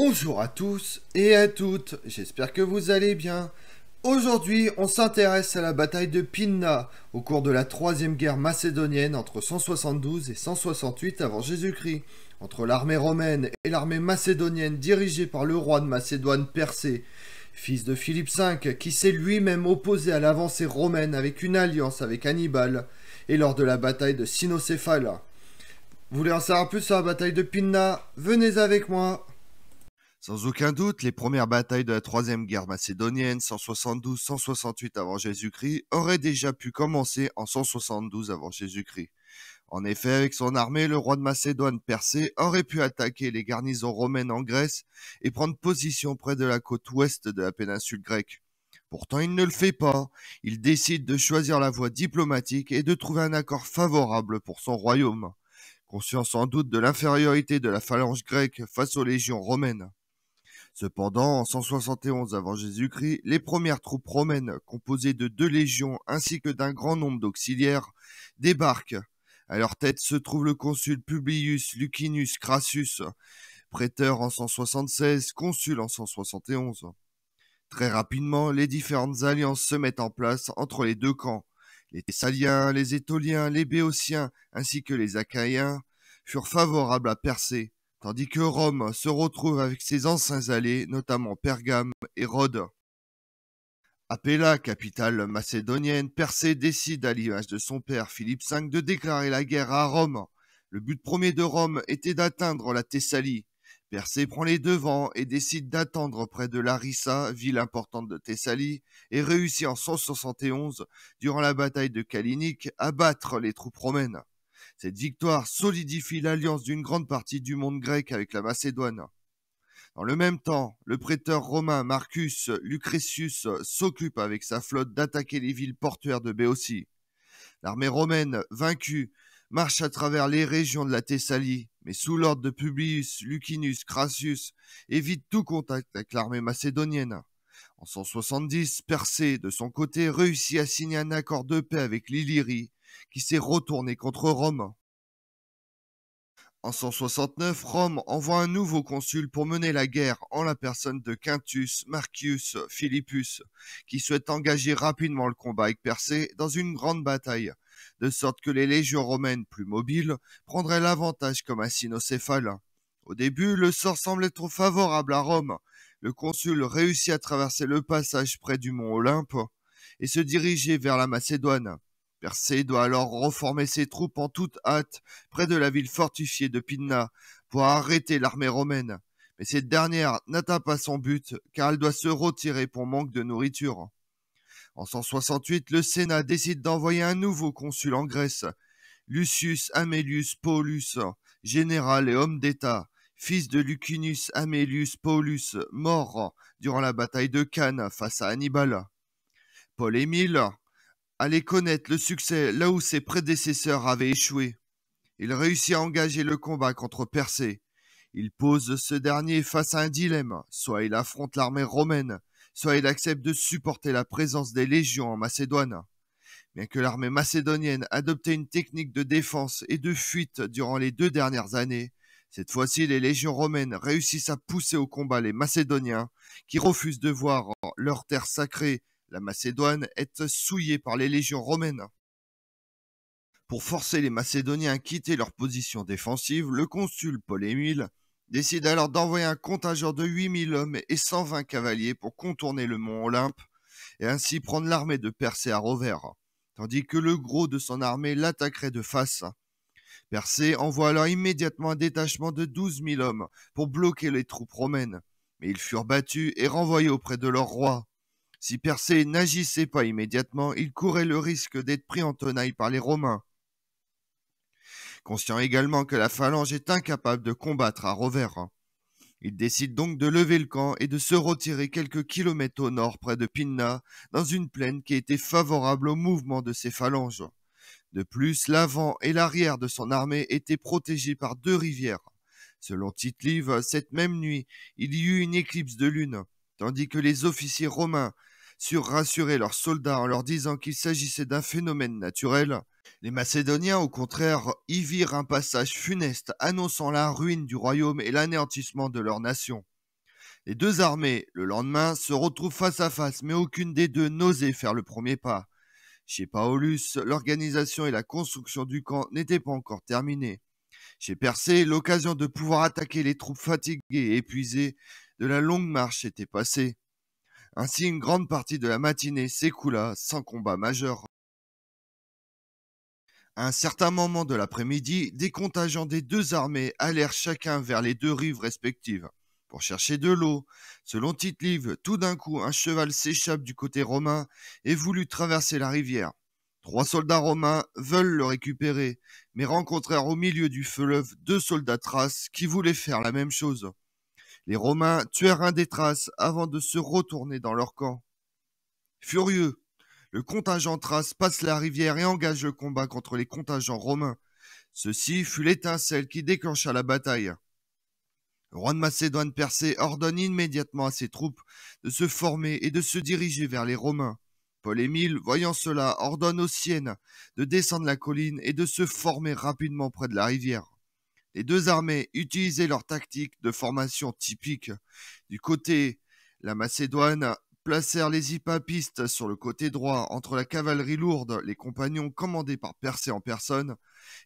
Bonjour à tous et à toutes, j'espère que vous allez bien. Aujourd'hui, on s'intéresse à la bataille de Pinna, au cours de la troisième guerre macédonienne entre 172 et 168 avant Jésus-Christ, entre l'armée romaine et l'armée macédonienne dirigée par le roi de Macédoine Persée, fils de Philippe V, qui s'est lui-même opposé à l'avancée romaine avec une alliance avec Hannibal, et lors de la bataille de Sinocéphala. Vous voulez en savoir plus sur la bataille de Pinna Venez avec moi, sans aucun doute, les premières batailles de la Troisième Guerre macédonienne 172-168 avant Jésus-Christ auraient déjà pu commencer en 172 avant Jésus-Christ. En effet, avec son armée, le roi de Macédoine Persée aurait pu attaquer les garnisons romaines en Grèce et prendre position près de la côte ouest de la péninsule grecque. Pourtant, il ne le fait pas. Il décide de choisir la voie diplomatique et de trouver un accord favorable pour son royaume, conscient sans doute de l'infériorité de la phalange grecque face aux légions romaines. Cependant, en 171 avant Jésus-Christ, les premières troupes romaines, composées de deux légions ainsi que d'un grand nombre d'auxiliaires, débarquent. À leur tête se trouve le consul Publius Lucinus Crassus, prêteur en 176, consul en 171. Très rapidement, les différentes alliances se mettent en place entre les deux camps. Les Thessaliens, les Étoliens, les Béotiens ainsi que les Achaïens furent favorables à Persée tandis que Rome se retrouve avec ses anciens alliés, notamment Pergame et Rhodes. Appella, capitale macédonienne, Persée décide à l'image de son père Philippe V de déclarer la guerre à Rome. Le but premier de Rome était d'atteindre la Thessalie. Persée prend les devants et décide d'attendre près de Larissa, ville importante de Thessalie, et réussit en 171, durant la bataille de Callinique à battre les troupes romaines. Cette victoire solidifie l'alliance d'une grande partie du monde grec avec la Macédoine. Dans le même temps, le prêteur romain Marcus Lucretius s'occupe avec sa flotte d'attaquer les villes portuaires de Béotie. L'armée romaine, vaincue, marche à travers les régions de la Thessalie, mais sous l'ordre de Publius Lucinus Crassus, évite tout contact avec l'armée macédonienne. En 170, Persée, de son côté, réussit à signer un accord de paix avec l'Illyrie qui s'est retourné contre Rome. En 169, Rome envoie un nouveau consul pour mener la guerre en la personne de Quintus Marcius Philippus, qui souhaite engager rapidement le combat avec Persée dans une grande bataille, de sorte que les légions romaines plus mobiles prendraient l'avantage comme un cynocéphale. Au début, le sort semble trop favorable à Rome. Le consul réussit à traverser le passage près du mont Olympe et se diriger vers la Macédoine. Persée doit alors reformer ses troupes en toute hâte près de la ville fortifiée de Pinna pour arrêter l'armée romaine. Mais cette dernière n'atteint pas son but car elle doit se retirer pour manque de nourriture. En 168, le Sénat décide d'envoyer un nouveau consul en Grèce, Lucius Amelius Paulus, général et homme d'État, fils de Lucinus Amelius Paulus, mort durant la bataille de Cannes face à Hannibal. Paul Émile, allait connaître le succès là où ses prédécesseurs avaient échoué. Il réussit à engager le combat contre Persée. Il pose ce dernier face à un dilemme. Soit il affronte l'armée romaine, soit il accepte de supporter la présence des légions en Macédoine. Bien que l'armée macédonienne adoptait une technique de défense et de fuite durant les deux dernières années, cette fois-ci les légions romaines réussissent à pousser au combat les Macédoniens, qui refusent de voir leur terre sacrée la Macédoine est souillée par les légions romaines. Pour forcer les Macédoniens à quitter leur position défensive, le consul Paul Émile décide alors d'envoyer un contingent de 8000 hommes et 120 cavaliers pour contourner le mont Olympe et ainsi prendre l'armée de Persée à revers, tandis que le gros de son armée l'attaquerait de face. Persée envoie alors immédiatement un détachement de 12 000 hommes pour bloquer les troupes romaines, mais ils furent battus et renvoyés auprès de leur roi, si Persée n'agissait pas immédiatement, il courait le risque d'être pris en tenaille par les Romains. Conscient également que la phalange est incapable de combattre à revers, hein. il décide donc de lever le camp et de se retirer quelques kilomètres au nord près de Pinna, dans une plaine qui était favorable au mouvement de ses phalanges. De plus, l'avant et l'arrière de son armée étaient protégés par deux rivières. Selon tite cette même nuit, il y eut une éclipse de lune, tandis que les officiers romains sur rassurer leurs soldats en leur disant qu'il s'agissait d'un phénomène naturel. Les Macédoniens, au contraire, y virent un passage funeste annonçant la ruine du royaume et l'anéantissement de leur nation. Les deux armées, le lendemain, se retrouvent face à face, mais aucune des deux n'osait faire le premier pas. Chez Paulus, l'organisation et la construction du camp n'étaient pas encore terminées. Chez Persée, l'occasion de pouvoir attaquer les troupes fatiguées et épuisées de la longue marche était passée. Ainsi, une grande partie de la matinée s'écoula sans combat majeur. À un certain moment de l'après-midi, des contingents des deux armées allèrent chacun vers les deux rives respectives pour chercher de l'eau. Selon tite tout d'un coup, un cheval s'échappe du côté romain et voulut traverser la rivière. Trois soldats romains veulent le récupérer, mais rencontrèrent au milieu du fleuve deux soldats traces qui voulaient faire la même chose. Les Romains tuèrent un des Thraces avant de se retourner dans leur camp. Furieux, le contingent Thrace passe la rivière et engage le combat contre les contingents romains. Ceci fut l'étincelle qui déclencha la bataille. Le roi de Macédoine Persée ordonne immédiatement à ses troupes de se former et de se diriger vers les Romains. Paul Émile, voyant cela, ordonne aux siennes de descendre la colline et de se former rapidement près de la rivière. Les deux armées utilisaient leur tactique de formation typique. Du côté, la Macédoine placèrent les hypapistes sur le côté droit entre la cavalerie lourde, les compagnons commandés par Percée en personne,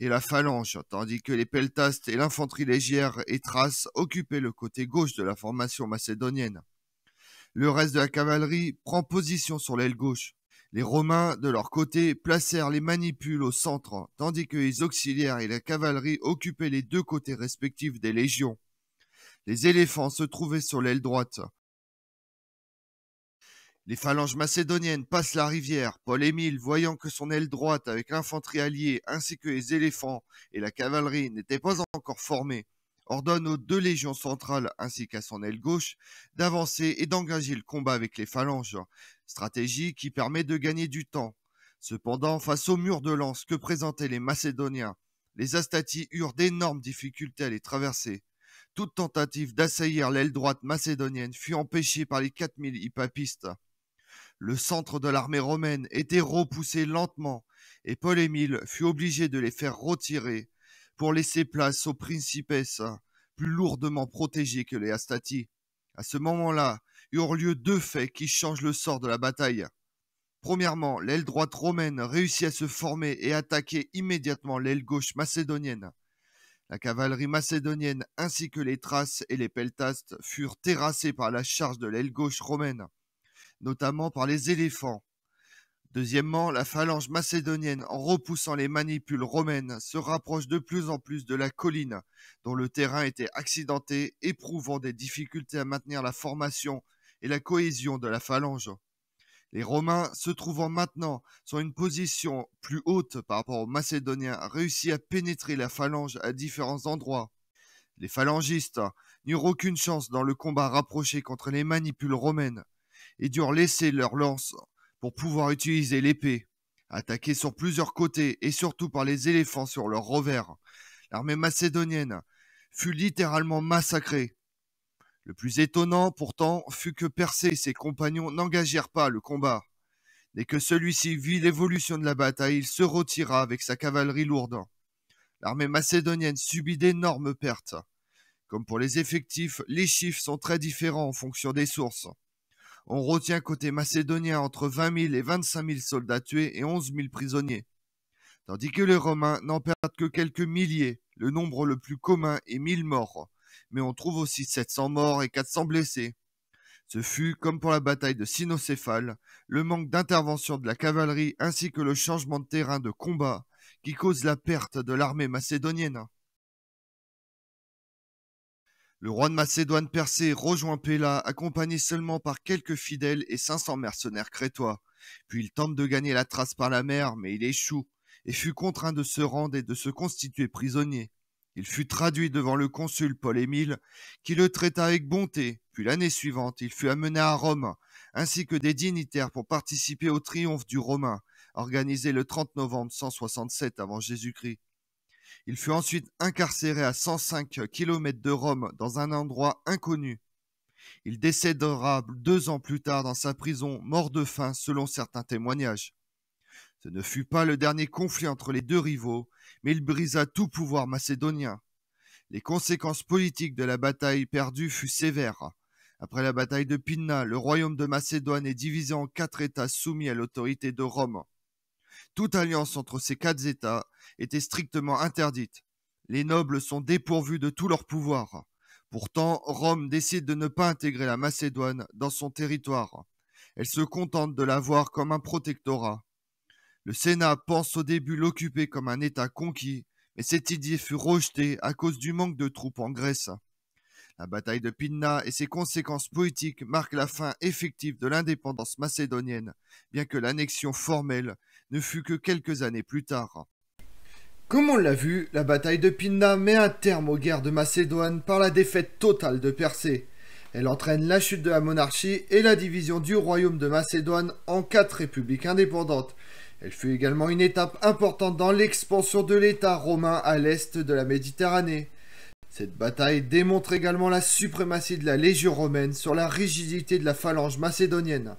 et la phalange, tandis que les peltastes et l'infanterie légère et Thrace occupaient le côté gauche de la formation macédonienne. Le reste de la cavalerie prend position sur l'aile gauche. Les Romains, de leur côté, placèrent les manipules au centre, tandis que les auxiliaires et la cavalerie occupaient les deux côtés respectifs des légions. Les éléphants se trouvaient sur l'aile droite. Les phalanges macédoniennes passent la rivière. Paul-Émile, voyant que son aile droite avec l'infanterie alliée ainsi que les éléphants et la cavalerie n'étaient pas encore formés ordonne aux deux légions centrales ainsi qu'à son aile gauche d'avancer et d'engager le combat avec les phalanges, stratégie qui permet de gagner du temps. Cependant, face au mur de lance que présentaient les Macédoniens, les Astatis eurent d'énormes difficultés à les traverser. Toute tentative d'assaillir l'aile droite macédonienne fut empêchée par les 4000 hippapistes. Le centre de l'armée romaine était repoussé lentement, et Paul-Émile fut obligé de les faire retirer pour laisser place aux principes plus lourdement protégés que les Astati. À ce moment-là, eurent lieu deux faits qui changent le sort de la bataille. Premièrement, l'aile droite romaine réussit à se former et attaquer immédiatement l'aile gauche macédonienne. La cavalerie macédonienne ainsi que les Thraces et les Peltastes furent terrassés par la charge de l'aile gauche romaine, notamment par les éléphants, Deuxièmement, la phalange macédonienne, en repoussant les manipules romaines, se rapproche de plus en plus de la colline, dont le terrain était accidenté, éprouvant des difficultés à maintenir la formation et la cohésion de la phalange. Les Romains, se trouvant maintenant sur une position plus haute par rapport aux Macédoniens, réussissent à pénétrer la phalange à différents endroits. Les phalangistes n'eurent aucune chance dans le combat rapproché contre les manipules romaines et durent laisser leurs lances pour pouvoir utiliser l'épée. Attaquée sur plusieurs côtés et surtout par les éléphants sur leur revers, l'armée macédonienne fut littéralement massacrée. Le plus étonnant pourtant fut que Persée et ses compagnons n'engagèrent pas le combat. Dès que celui-ci vit l'évolution de la bataille, il se retira avec sa cavalerie lourde. L'armée macédonienne subit d'énormes pertes. Comme pour les effectifs, les chiffres sont très différents en fonction des sources. On retient côté macédonien entre 20 000 et 25 000 soldats tués et onze mille prisonniers, tandis que les Romains n'en perdent que quelques milliers, le nombre le plus commun est 1000 morts, mais on trouve aussi 700 morts et 400 blessés. Ce fut, comme pour la bataille de Cynocéphale, le manque d'intervention de la cavalerie ainsi que le changement de terrain de combat qui cause la perte de l'armée macédonienne. Le roi de Macédoine percé rejoint Pella, accompagné seulement par quelques fidèles et 500 mercenaires crétois. Puis il tente de gagner la trace par la mer, mais il échoue, et fut contraint de se rendre et de se constituer prisonnier. Il fut traduit devant le consul Paul-Émile, qui le traita avec bonté, puis l'année suivante, il fut amené à Rome, ainsi que des dignitaires pour participer au triomphe du Romain, organisé le 30 novembre 167 avant Jésus-Christ. Il fut ensuite incarcéré à 105 km de Rome dans un endroit inconnu. Il décédera deux ans plus tard dans sa prison, mort de faim selon certains témoignages. Ce ne fut pas le dernier conflit entre les deux rivaux, mais il brisa tout pouvoir macédonien. Les conséquences politiques de la bataille perdue furent sévères. Après la bataille de Pinna, le royaume de Macédoine est divisé en quatre États soumis à l'autorité de Rome. Toute alliance entre ces quatre États était strictement interdite. Les nobles sont dépourvus de tout leur pouvoir. Pourtant, Rome décide de ne pas intégrer la Macédoine dans son territoire. Elle se contente de la voir comme un protectorat. Le Sénat pense au début l'occuper comme un État conquis, mais cette idée fut rejetée à cause du manque de troupes en Grèce. La bataille de Pydna et ses conséquences politiques marquent la fin effective de l'indépendance macédonienne, bien que l'annexion formelle ne fut que quelques années plus tard. Comme on l'a vu, la bataille de Pinna met un terme aux guerres de Macédoine par la défaite totale de Persée. Elle entraîne la chute de la monarchie et la division du royaume de Macédoine en quatre républiques indépendantes. Elle fut également une étape importante dans l'expansion de l'État romain à l'est de la Méditerranée. Cette bataille démontre également la suprématie de la Légion romaine sur la rigidité de la phalange macédonienne.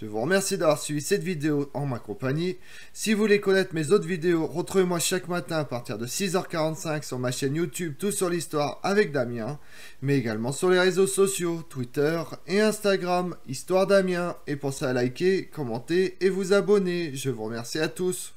Je vous remercie d'avoir suivi cette vidéo en ma compagnie. Si vous voulez connaître mes autres vidéos, retrouvez-moi chaque matin à partir de 6h45 sur ma chaîne YouTube Tout sur l'Histoire avec Damien, mais également sur les réseaux sociaux, Twitter et Instagram, Histoire Damien. Et pensez à liker, commenter et vous abonner. Je vous remercie à tous.